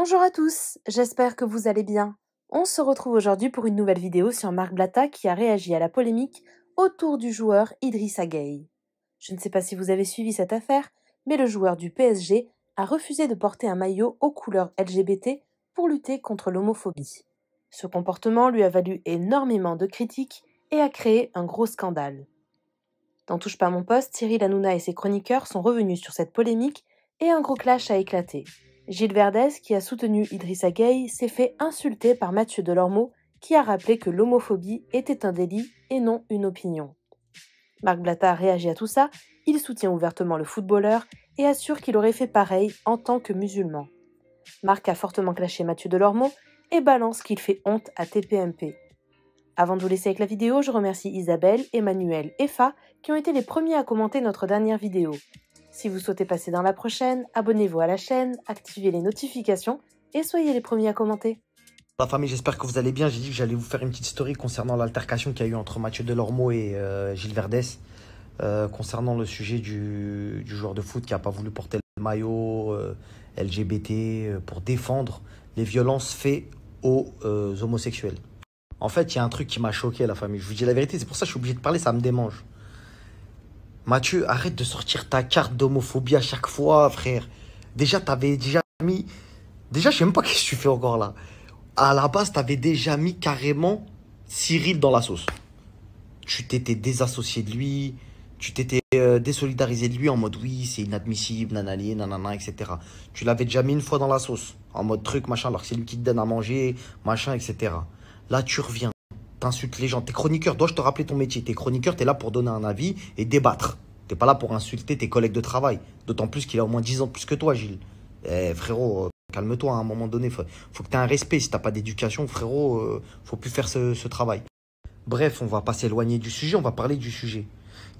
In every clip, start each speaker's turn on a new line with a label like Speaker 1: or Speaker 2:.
Speaker 1: Bonjour à tous, j'espère que vous allez bien. On se retrouve aujourd'hui pour une nouvelle vidéo sur Marc Blatta qui a réagi à la polémique autour du joueur Idrissa Gueye. Je ne sais pas si vous avez suivi cette affaire, mais le joueur du PSG a refusé de porter un maillot aux couleurs LGBT pour lutter contre l'homophobie. Ce comportement lui a valu énormément de critiques et a créé un gros scandale. Dans Touche pas mon poste, Thierry Lanouna et ses chroniqueurs sont revenus sur cette polémique et un gros clash a éclaté. Gilles Verdes, qui a soutenu Idrissa Gueye, s'est fait insulter par Mathieu Delormeau, qui a rappelé que l'homophobie était un délit et non une opinion. Marc Blatta réagit à tout ça, il soutient ouvertement le footballeur et assure qu'il aurait fait pareil en tant que musulman. Marc a fortement clashé Mathieu Delormeau et balance qu'il fait honte à TPMP. Avant de vous laisser avec la vidéo, je remercie Isabelle, Emmanuel et Fa qui ont été les premiers à commenter notre dernière vidéo. Si vous souhaitez passer dans la prochaine, abonnez-vous à la chaîne, activez les notifications et soyez les premiers à commenter.
Speaker 2: La famille, j'espère que vous allez bien. J'ai dit que j'allais vous faire une petite story concernant l'altercation qu'il y a eu entre Mathieu Delormeau et euh, Gilles Verdès. Euh, concernant le sujet du, joueur de foot qui n'a pas voulu porter le maillot euh, LGBT pour défendre les violences faites aux homosexuels. En fait, il y a un truc qui m'a choqué, la famille. Je vous dis la vérité, c'est pour ça que je suis obligé de parler, ça me démange. Mathieu, arrête de sortir ta carte d'homophobie à chaque fois, frère. Déjà, t'avais déjà mis. Déjà, je sais même pas qu'est-ce que tu fais encore là. À la base, t'avais déjà mis carrément Cyril dans la sauce. Tu t'étais désassocié de lui, tu t'étais euh, désolidarisé de lui en mode oui, c'est inadmissible, nanani, nanana, etc. Tu l'avais déjà mis une fois dans la sauce, en mode truc, machin, alors c'est lui qui te donne à manger, machin, etc. Là, tu reviens t'insultes les gens. T'es chroniqueur, dois-je te rappeler ton métier T'es chroniqueur, t'es là pour donner un avis et débattre. T'es pas là pour insulter tes collègues de travail. D'autant plus qu'il a au moins 10 ans de plus que toi, Gilles. Eh, frérot, euh, calme-toi hein, à un moment donné. Faut, faut que t'aies un respect. Si t'as pas d'éducation, frérot, euh, faut plus faire ce, travail. Bref, on va pas s'éloigner du sujet, on va parler du sujet.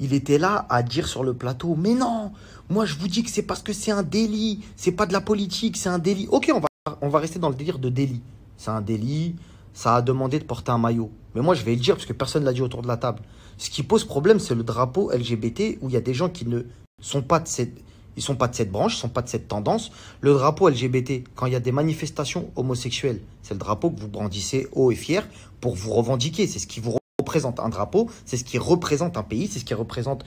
Speaker 2: Il était là à dire sur le plateau, mais non, moi je vous dis que c'est parce que c'est un délit, c'est pas de la politique, c'est un délit. Ok, on va, on va rester dans le délire de délit. C'est un délit, ça a demandé de porter un maillot. Mais moi, je vais le dire parce que personne ne l'a dit autour de la table. Ce qui pose problème, c'est le drapeau LGBT où il y a des gens qui ne sont pas de cette, ils sont pas de cette branche, sont pas de cette tendance. Le drapeau LGBT, quand il y a des manifestations homosexuelles, c'est le drapeau que vous brandissez haut et fier pour vous revendiquer. C'est ce qui vous représente un drapeau, c'est ce qui représente un pays, c'est ce qui représente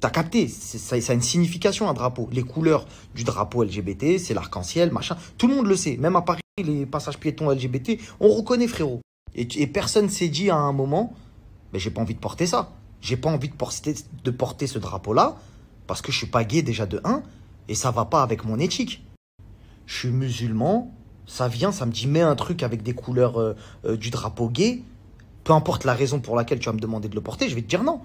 Speaker 2: T'as capté, ça, a une signification un drapeau. Les couleurs du drapeau LGBT, c'est l'arc-en-ciel, machin. Tout le monde le sait. Même à Paris, les passages piétons LGBT, on reconnaît frérot. Et, personne personne s'est dit à un moment, mais ben, j'ai pas envie de porter ça. J'ai pas envie de porter, ce drapeau-là parce que je suis pas gay déjà de 1 et ça va pas avec mon éthique. Je suis musulman, ça vient, ça me dit mets un truc avec des couleurs euh, euh, du drapeau gay. Peu importe la raison pour laquelle tu vas me demander de le porter, je vais te dire non.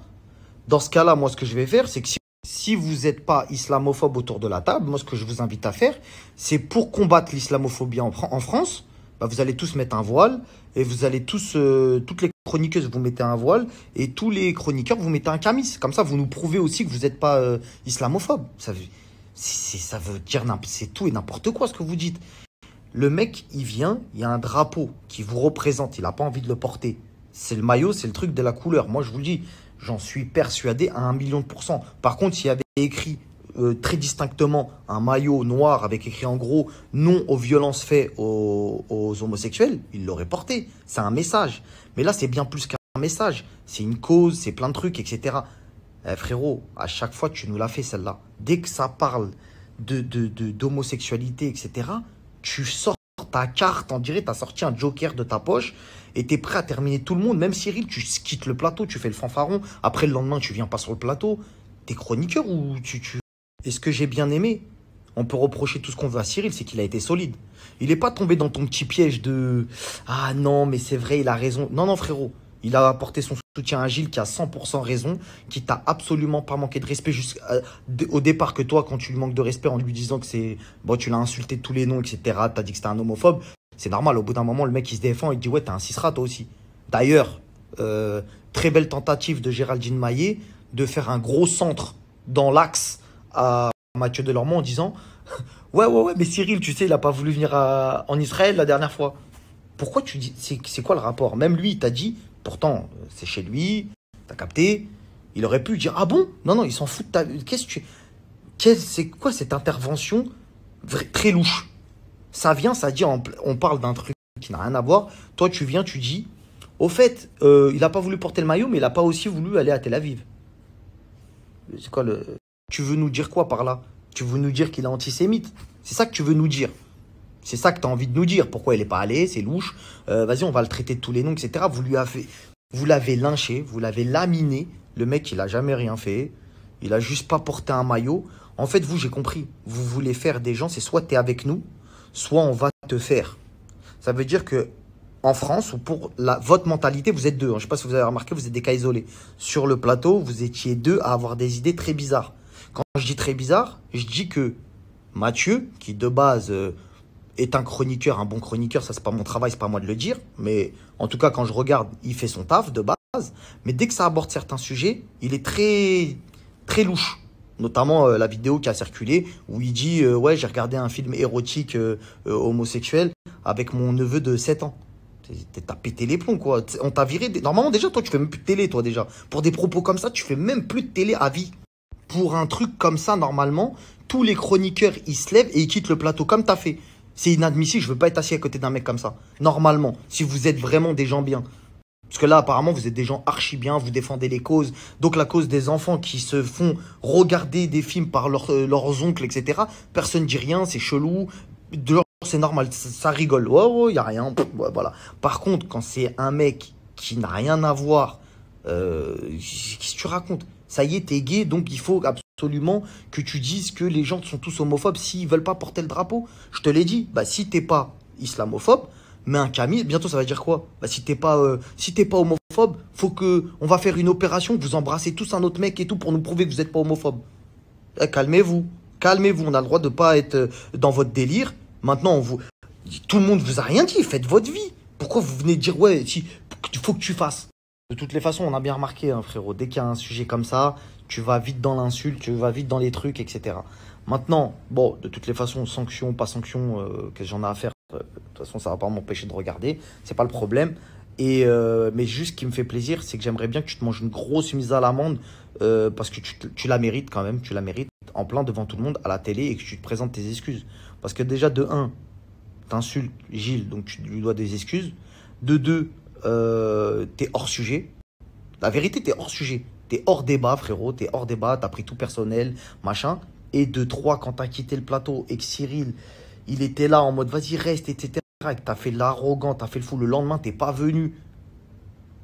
Speaker 2: Dans ce cas-là, moi, ce que je vais faire, c'est que si, vous n'êtes pas islamophobe autour de la table, moi, ce que je vous invite à faire, c'est pour combattre l'islamophobie en France, bah, vous allez tous mettre un voile et vous allez tous, euh, toutes les chroniqueuses, vous mettez un voile et tous les chroniqueurs, vous mettez un camis. Comme ça, vous nous prouvez aussi que vous n'êtes pas euh, islamophobe. Ça, veut dire c'est tout et n'importe quoi ce que vous dites. Le mec, il vient, il y a un drapeau qui vous représente, il n'a pas envie de le porter. C'est le maillot, c'est le truc de la couleur. Moi, je vous dis, j'en suis persuadé à un million de pourcents. Par contre, s'il y avait écrit euh, très distinctement un maillot noir avec écrit en gros non aux violences faites aux, homosexuels, il l'aurait porté. C'est un message. Mais là, c'est bien plus qu'un message. C'est une cause, c'est plein de trucs, etc. Eh, frérot, à chaque fois, tu nous l'as fait celle-là. Dès que ça parle d'homosexualité, de, de, d'homosexualité etc., tu sors ta carte, on dirait, tu as sorti un joker de ta poche et t'es prêt à terminer tout le monde. Même Cyril, tu quittes le plateau, tu fais le fanfaron. Après, le lendemain, tu viens pas sur le plateau. T'es chroniqueur ou tu, et ce que j'ai bien aimé, on peut reprocher tout ce qu'on veut à Cyril, c'est qu'il a été solide. Il n'est pas tombé dans ton petit piège de Ah non, mais c'est vrai, il a raison. Non, non, frérot. Il a apporté son soutien à Gilles qui a 100% raison, qui t'a absolument pas manqué de respect euh, au départ que toi, quand tu lui manques de respect en lui disant que c'est bon, tu l'as insulté tous les noms, etc. T'as dit que c'était un homophobe. C'est normal, au bout d'un moment, le mec il se défend, il dit ouais, t'as un cisra toi aussi. D'ailleurs, euh, très belle tentative de Géraldine Maillet de faire un gros centre dans l'axe à Mathieu Delormand en disant Ouais, ouais, ouais, mais Cyril, tu sais, il n'a pas voulu venir en Israël la dernière fois. Pourquoi tu dis. C'est quoi le rapport Même lui, il t'a dit Pourtant, c'est chez lui, t'as capté. Il aurait pu dire Ah bon Non, non, il s'en fout de ta. Qu'est-ce que tu. c'est quoi cette intervention très louche Ça vient, ça dit On, parle d'un truc qui n'a rien à voir. Toi, tu viens, tu dis Au fait, euh, il n'a pas voulu porter le maillot, mais il n'a pas aussi voulu aller à Tel Aviv. C'est quoi le. Tu veux nous dire quoi par là Tu veux nous dire qu'il est antisémite C'est ça que tu veux nous dire. C'est ça que tu as envie de nous dire. Pourquoi il n'est pas allé C'est louche. Euh, vas-y, on va le traiter de tous les noms, etc. Vous lui avez, vous l'avez lynché, vous l'avez laminé. Le mec, il n'a jamais rien fait. Il a juste pas porté un maillot. En fait, vous, j'ai compris. Vous voulez faire des gens, c'est soit tu es avec nous, soit on va te faire. Ça veut dire que en France, ou pour la, votre mentalité, vous êtes deux. Hein. Je ne sais pas si vous avez remarqué, vous êtes des cas isolés. Sur le plateau, vous étiez deux à avoir des idées très bizarres. Quand je dis très bizarre, je dis que Mathieu, qui de base euh, est un chroniqueur, un bon chroniqueur, ça c'est pas mon travail, c'est pas moi de le dire, mais en tout cas quand je regarde, il fait son taf de base, mais dès que ça aborde certains sujets, il est très très louche. Notamment euh, la vidéo qui a circulé où il dit euh, ouais j'ai regardé un film érotique homosexuel avec mon neveu de 7 ans. T'as pété les plombs quoi. On t'a viré. Normalement déjà toi tu fais même plus de télé toi déjà. Pour des propos comme ça tu fais même plus de télé à vie pour un truc comme ça, normalement, tous les chroniqueurs, ils se lèvent et ils quittent le plateau comme t'as fait. C'est inadmissible, je veux pas être assis à côté d'un mec comme ça. Normalement, si vous êtes vraiment des gens bien. Parce que là, apparemment, vous êtes des gens archi bien, vous défendez les causes. Donc, la cause des enfants qui se font regarder des films par leurs euh, oncles, etc. Personne dit rien, c'est chelou. De leur c'est normal, ça, rigole. Oh, il y a rien. voilà. Par contre, quand c'est un mec qui n'a rien à voir, euh, qu'est-ce que tu racontes ça y est, t'es gay, donc il faut absolument que tu dises que les gens sont tous homophobes s'ils veulent pas porter le drapeau. Je te l'ai dit, bah si t'es pas islamophobe, mais un camille. bientôt ça va dire quoi Bah si t'es pas, euh, si t'es pas homophobe, faut que on va faire une opération, vous embrassez tous un autre mec et tout pour nous prouver que vous n'êtes pas homophobe. Eh, calmez-vous, calmez-vous, on a le droit de pas être euh, dans votre délire. Maintenant, vous, tout le monde vous a rien dit, faites votre vie. Pourquoi vous venez dire ouais, si, faut que tu fasses de toutes les façons, on a bien remarqué, hein, frérot, dès qu'il y a un sujet comme ça, tu vas vite dans l'insulte, tu vas vite dans les trucs, etc. Maintenant, bon, de toutes les façons, sanction, pas sanction, qu'est-ce euh, que j'en ai à faire euh, De toute façon, ça va pas m'empêcher de regarder, c'est pas le problème. Et euh, mais juste ce qui me fait plaisir, c'est que j'aimerais bien que tu te manges une grosse mise à l'amende parce que tu, la mérites quand même, tu la mérites en plein devant tout le monde à la télé et que tu te présentes tes excuses. Parce que déjà de 1, t'insultes Gilles, donc tu lui dois des excuses. De 2, euh, t'es hors sujet. La vérité, t'es hors sujet. T'es hors débat, frérot. T'es hors débat. T'as pris tout personnel, machin. Et de trois, quand t'as quitté le plateau et que Cyril, il était là en mode vas-y, reste, etc. t'as fait l'arrogant, t'as fait le fou. Le lendemain, t'es pas venu.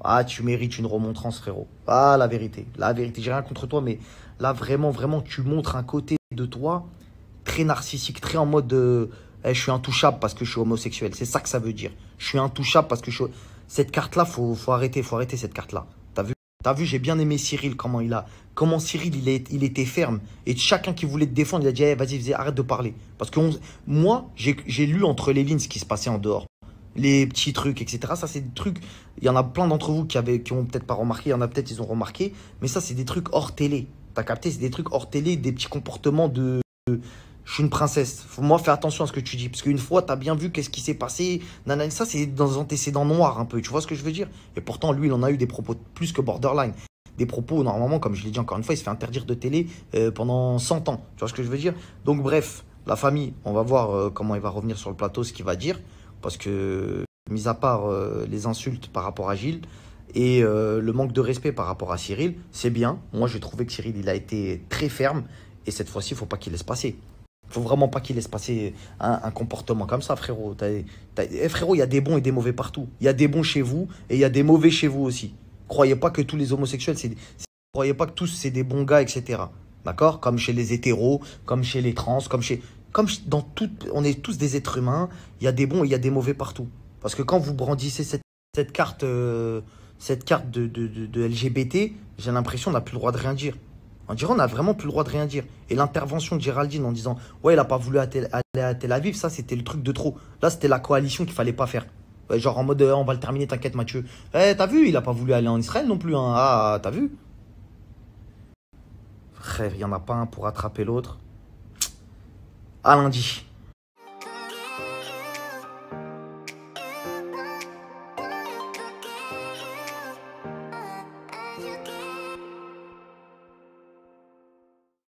Speaker 2: Ah, tu mérites une remontrance, frérot. Ah, la vérité. La vérité, j'ai rien contre toi, mais là, vraiment, vraiment, tu montres un côté de toi très narcissique, très en mode. Euh, eh, je suis intouchable parce que je suis homosexuel. C'est ça que ça veut dire. Je suis intouchable parce que je suis cette carte-là, faut, faut arrêter, faut arrêter cette carte-là. T'as vu T'as vu, j'ai bien aimé Cyril, comment il a. Comment Cyril, il, est, il était ferme. Et chacun qui voulait te défendre, il a dit eh, vas-y, arrête de parler. Parce que moi, j'ai lu entre les lignes ce qui se passait en dehors. Les petits trucs, etc. Ça, c'est des trucs. Il y en a plein d'entre vous qui, n'ont qui peut-être pas remarqué. Il y en a peut-être, ils ont remarqué. Mais ça, c'est des trucs hors télé. T'as capté C'est des trucs hors télé, des petits comportements de je suis une princesse. Faut moi faire attention à ce que tu dis. Parce qu'une fois, t'as bien vu qu'est-ce qui s'est passé. Nanana, ça, c'est dans un antécédent noir un peu. Tu vois ce que je veux dire Et pourtant, lui, il en a eu des propos plus que borderline. Des propos, normalement, comme je l'ai dit encore une fois, il se fait interdire de télé euh, pendant 100 ans. Tu vois ce que je veux dire Donc, bref, la famille, on va voir euh, comment il va revenir sur le plateau, ce qu'il va dire. Parce que, mis à part euh, les insultes par rapport à Gilles et le manque de respect par rapport à Cyril, c'est bien. Moi, j'ai trouvé que Cyril, il a été très ferme. Et cette fois-ci, il faut pas qu'il laisse passer. Faut vraiment pas qu'il laisse passer un, comportement comme ça, frérot. Eh, frérot, il y a des bons et des mauvais partout. Il y a des bons chez vous et il y a des mauvais chez vous aussi. Croyez pas que tous les homosexuels, c'est, croyez pas que tous c'est des bons gars, etc. D'accord Comme chez les hétéros, comme chez les trans, comme chez, comme dans tout, on est tous des êtres humains. Il y a des bons et il y a des mauvais partout. Parce que quand vous brandissez cette, carte, euh, cette carte de, LGBT, j'ai l'impression qu'on n'a plus le droit de rien dire. On dirait on n'a vraiment plus le droit de rien dire. Et l'intervention de Géraldine en disant Ouais, il n'a pas voulu aller à Tel Aviv, ça c'était le truc de trop. Là, c'était la coalition qu'il fallait pas faire. Genre en mode euh, On va le terminer, t'inquiète Mathieu. Eh, t'as vu, il n'a pas voulu aller en Israël non plus. Hein. Ah, t'as vu Frère, il n'y en a pas un pour attraper l'autre. À lundi.